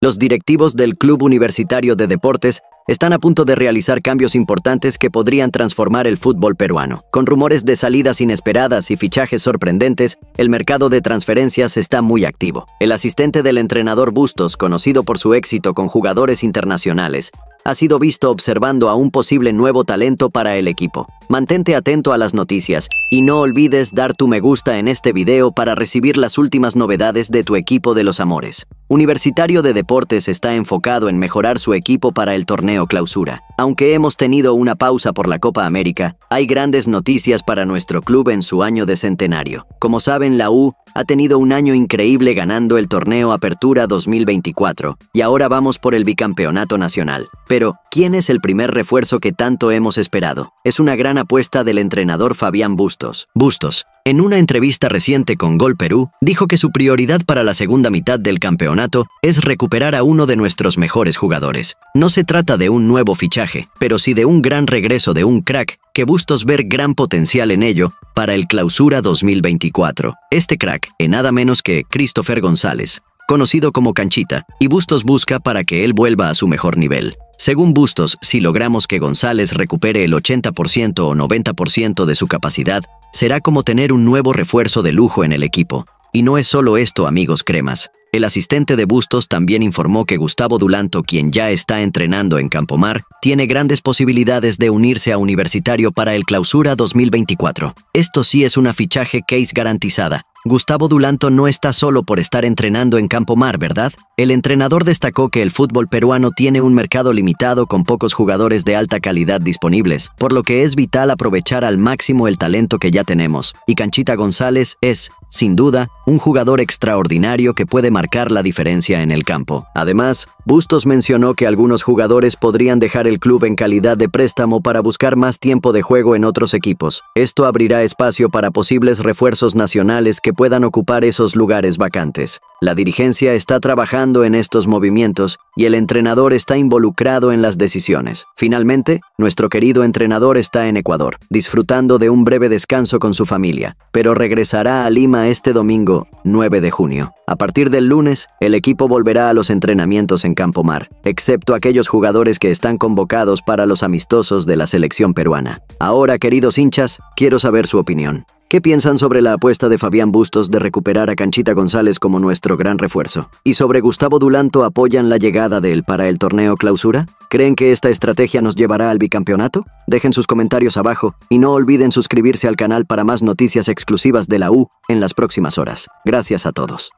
los directivos del Club Universitario de Deportes están a punto de realizar cambios importantes que podrían transformar el fútbol peruano. Con rumores de salidas inesperadas y fichajes sorprendentes, el mercado de transferencias está muy activo. El asistente del entrenador Bustos, conocido por su éxito con jugadores internacionales, ha sido visto observando a un posible nuevo talento para el equipo. Mantente atento a las noticias y no olvides dar tu me gusta en este video para recibir las últimas novedades de tu equipo de los amores. Universitario de Deportes está enfocado en mejorar su equipo para el torneo clausura. Aunque hemos tenido una pausa por la Copa América, hay grandes noticias para nuestro club en su año de centenario. Como saben, la U ha tenido un año increíble ganando el torneo Apertura 2024 y ahora vamos por el bicampeonato nacional. Pero, ¿quién es el primer refuerzo que tanto hemos esperado? Es una gran apuesta del entrenador Fabián Bustos. Bustos, en una entrevista reciente con Gol Perú, dijo que su prioridad para la segunda mitad del campeonato es recuperar a uno de nuestros mejores jugadores. No se trata de un nuevo fichaje, pero sí de un gran regreso de un crack que Bustos ver gran potencial en ello para el Clausura 2024. Este crack, en nada menos que Christopher González, conocido como Canchita, y Bustos busca para que él vuelva a su mejor nivel. Según Bustos, si logramos que González recupere el 80% o 90% de su capacidad, Será como tener un nuevo refuerzo de lujo en el equipo. Y no es solo esto, amigos cremas. El asistente de Bustos también informó que Gustavo Dulanto, quien ya está entrenando en Campomar, tiene grandes posibilidades de unirse a Universitario para el Clausura 2024. Esto sí es una fichaje case garantizada, Gustavo Dulanto no está solo por estar entrenando en Campo Mar, ¿verdad? El entrenador destacó que el fútbol peruano tiene un mercado limitado con pocos jugadores de alta calidad disponibles, por lo que es vital aprovechar al máximo el talento que ya tenemos. Y Canchita González es, sin duda, un jugador extraordinario que puede marcar la diferencia en el campo. Además, Bustos mencionó que algunos jugadores podrían dejar el club en calidad de préstamo para buscar más tiempo de juego en otros equipos. Esto abrirá espacio para posibles refuerzos nacionales que puedan ocupar esos lugares vacantes. La dirigencia está trabajando en estos movimientos y el entrenador está involucrado en las decisiones. Finalmente, nuestro querido entrenador está en Ecuador, disfrutando de un breve descanso con su familia, pero regresará a Lima este domingo 9 de junio. A partir del lunes, el equipo volverá a los entrenamientos en Campo Mar, excepto aquellos jugadores que están convocados para los amistosos de la selección peruana. Ahora, queridos hinchas, quiero saber su opinión. ¿Qué piensan sobre la apuesta de Fabián Bustos de recuperar a Canchita González como nuestro gran refuerzo? ¿Y sobre Gustavo Dulanto apoyan la llegada de él para el torneo clausura? ¿Creen que esta estrategia nos llevará al bicampeonato? Dejen sus comentarios abajo y no olviden suscribirse al canal para más noticias exclusivas de la U en las próximas horas. Gracias a todos.